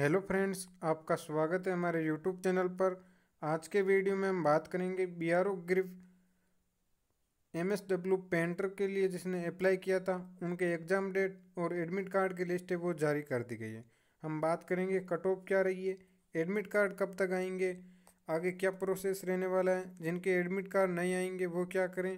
hello friends आपका स्वागत है हमारे यूट्यूब चैनल पर आज के वीडियो में हम बात करेंगे B R O GREF M S W painter के लिए जिसने अप्लाई किया था उनके एग्ज़ाम डेट और एडमिट कार्ड की लिस्ट है वो जारी कर दी गई है हम बात करेंगे कट ऑफ क्या रही है एडमिट कार्ड कब तक आएंगे आगे क्या प्रोसेस रहने वाला है जिनके एडमिट कार्ड नहीं आएंगे वो क्या करें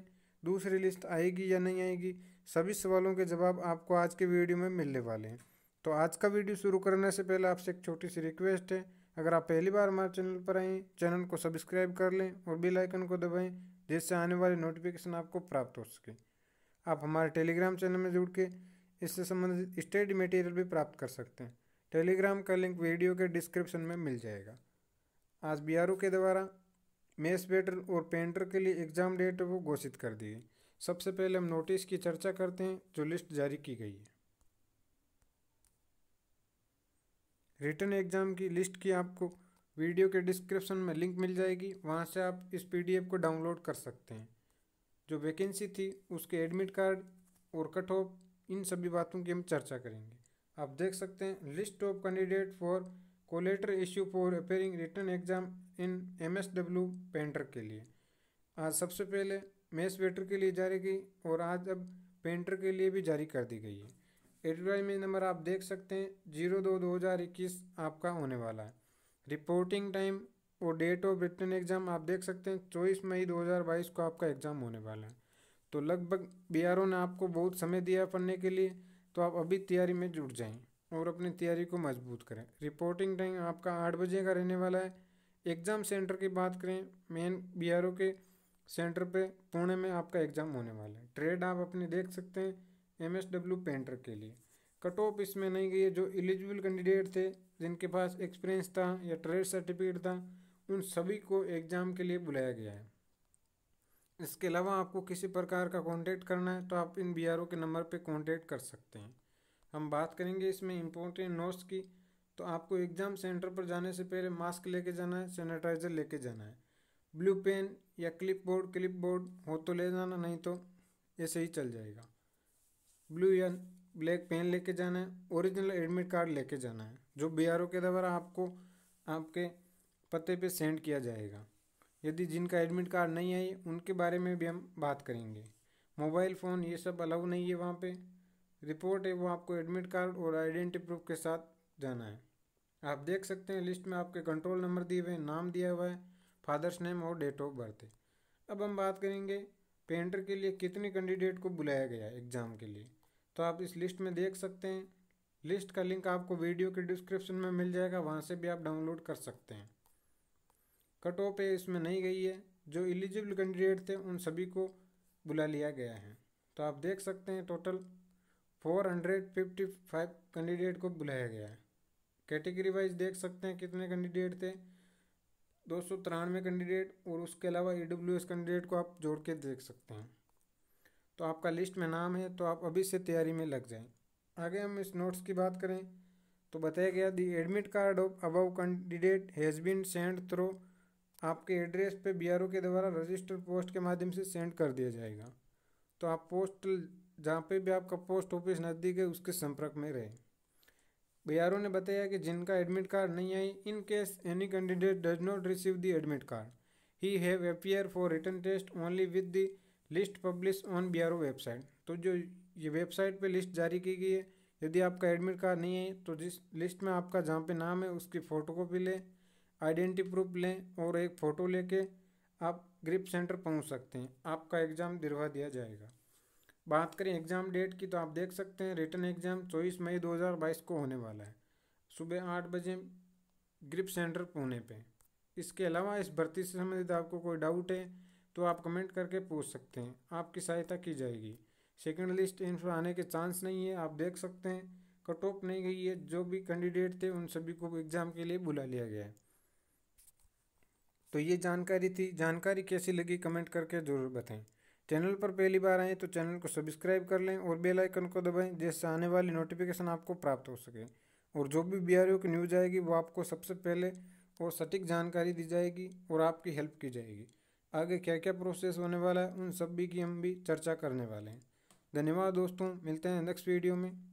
दूसरी लिस्ट आएगी या नहीं आएगी सभी सवालों के जवाब आपको आज के वीडियो में मिलने वाले हैं तो आज का वीडियो शुरू करने से पहले आपसे एक छोटी सी रिक्वेस्ट है अगर आप पहली बार हमारे चैनल पर आएँ चैनल को सब्सक्राइब कर लें और बेल आइकन को दबाएं जिससे आने वाले नोटिफिकेशन आपको प्राप्त हो सके आप हमारे टेलीग्राम चैनल में जुड़ के इससे संबंधित स्टडी मटेरियल भी प्राप्त कर सकते हैं टेलीग्राम का लिंक वीडियो के डिस्क्रिप्शन में मिल जाएगा आज बी के द्वारा मेस वेटर और पेंटर के लिए एग्ज़ाम डेट वो घोषित कर दी सबसे पहले हम नोटिस की चर्चा करते हैं जो लिस्ट जारी की गई है रिटर्न एग्ज़ाम की लिस्ट की आपको वीडियो के डिस्क्रिप्शन में लिंक मिल जाएगी वहाँ से आप इस पीडीएफ को डाउनलोड कर सकते हैं जो वैकेंसी थी उसके एडमिट कार्ड और कट ऑफ इन सभी बातों की हम चर्चा करेंगे आप देख सकते हैं list of candidate for call letter issue for appearing written exam in M S W painter के लिए आज सबसे पहले मेस वेटर के लिए जारी की और आज अब पेंटर के लिए भी जारी कर दी गई है एडवाई में नंबर आप देख सकते हैं जीरो दो दो हज़ार इक्कीस आपका होने वाला है रिपोर्टिंग टाइम और डेट ऑफ रिटर्न एग्ज़ाम आप देख सकते हैं चौबीस मई दो हज़ार बाईस को आपका एग्ज़ाम होने वाला है तो लगभग बी ने आपको बहुत समय दिया पढ़ने के लिए तो आप अभी तैयारी में जुट जाएँ और अपनी तैयारी को मजबूत करें रिपोर्टिंग टाइम आपका आठ बजे का रहने वाला है एग्ज़ाम सेंटर की बात करें मेन बी के सेंटर पे पुणे में आपका एग्ज़ाम होने वाला है ट्रेड आप अपने देख सकते हैं एम एस डब्ल्यू पेंटर के लिए कट ऑफ इसमें नहीं गई है जो एलिजिबल कैंडिडेट थे जिनके पास एक्सपीरियंस था या ट्रेड सर्टिफिकेट था उन सभी को एग्ज़ाम के लिए बुलाया गया है इसके अलावा आपको किसी प्रकार का कांटेक्ट करना है तो आप इन बी के नंबर पर कांटेक्ट कर सकते हैं हम बात करेंगे इसमें इम्पोर्टेंट नोट्स की तो आपको एग्ज़ाम सेंटर पर जाने से पहले मास्क लेके जाना है सैनिटाइज़र लेके जाना है ब्लू पेन या क्लिप बोर्ड क्लिप बोर्ड हो तो ले जाना नहीं तो ऐसे ही चल जाएगा ब्लू या ब्लैक पेन लेके जाना है ओरिजिनल एडमिट कार्ड लेके जाना है जो बी के द्वारा आपको आपके पते पे सेंड किया जाएगा यदि जिनका एडमिट कार्ड नहीं आई उनके बारे में भी हम बात करेंगे मोबाइल फ़ोन ये सब अलाउ नहीं है वहाँ पे रिपोर्ट है वो आपको एडमिट कार्ड और आइडेंटी प्रूफ के साथ जाना है आप देख सकते हैं लिस्ट में आपके कंट्रोल नंबर दिए हुए नाम दिया हुआ है फादर्स नेम और डेट ऑफ बर्थ है अब हम बात करेंगे पेंटर के लिए कितने कैंडिडेट को बुलाया गया एग्ज़ाम के लिए तो आप इस लिस्ट में देख सकते हैं लिस्ट का लिंक आपको वीडियो के डिस्क्रिप्शन में मिल जाएगा वहाँ से भी आप डाउनलोड कर सकते हैं कट ऑफ है इसमें नहीं गई है जो एलिजिबल कैंडिडेट थे उन सभी को बुला लिया गया है तो आप देख सकते हैं टोटल 455 कैंडिडेट को बुलाया गया है कैटेगरी वाइज देख सकते हैं कितने कैंडिडेट थे दो सौ तिरानवे कैंडिडेट और उसके अलावा ई कैंडिडेट को आप जोड़ के देख सकते हैं तो आपका लिस्ट में नाम है तो आप अभी से तैयारी में लग जाएं आगे हम इस नोट्स की बात करें तो बताया गया the admit card of above candidate has been sent through आपके एड्रेस पे बीआरओ के द्वारा रजिस्टर पोस्ट के माध्यम से सेंड कर दिया जाएगा तो आप पोस्ट जहाँ पे भी आपका पोस्ट ऑफिस नज़दीक है उसके संपर्क में रहें बी ने बताया कि जिनका एडमिट कार्ड नहीं आई in case any candidate does not receive the admit card he have appear for written test only with the list publish on the website तो जो ये वेबसाइट पे लिस्ट जारी की गई है यदि आपका एडमिट कार्ड नहीं है तो जिस लिस्ट में आपका जहाँ पे नाम है उसकी फ़ोटोकॉपी लें आइडेंटिटी प्रूफ लें और एक फ़ोटो लेके आप ग्रिप सेंटर पहुँच सकते हैं आपका एग्ज़ाम दिलवा दिया जाएगा बात करें एग्ज़ाम डेट की तो आप देख सकते हैं रिटर्न एग्ज़ाम चौबीस मई बाईस को होने वाला है सुबह आठ बजे ग्रिप सेंटर पुणे पे इसके अलावा इस भर्ती से संबंधित आपको कोई डाउट है तो आप कमेंट करके पूछ सकते हैं आपकी सहायता की जाएगी सेकेंड लिस्ट इन पर आने के चांस नहीं है आप देख सकते हैं कट ऑफ नहीं गई है जो भी कैंडिडेट थे उन सभी को एग्ज़ाम के लिए बुला लिया गया है तो ये जानकारी थी जानकारी कैसी लगी कमेंट करके ज़रूर बताएं चैनल पर पहली बार आएँ तो चैनल को सब्सक्राइब कर लें और बेल आइकन को दबाएं जिससे आने वाली नोटिफिकेशन आपको प्राप्त हो सके और जो भी बी की न्यूज़ आएगी वो आपको सबसे पहले और सटीक जानकारी दी जाएगी और आपकी हेल्प की जाएगी आगे क्या क्या प्रोसेस होने वाला है उन सब भी की हम भी चर्चा करने वाले हैं धन्यवाद दोस्तों मिलते हैं नेक्स्ट वीडियो में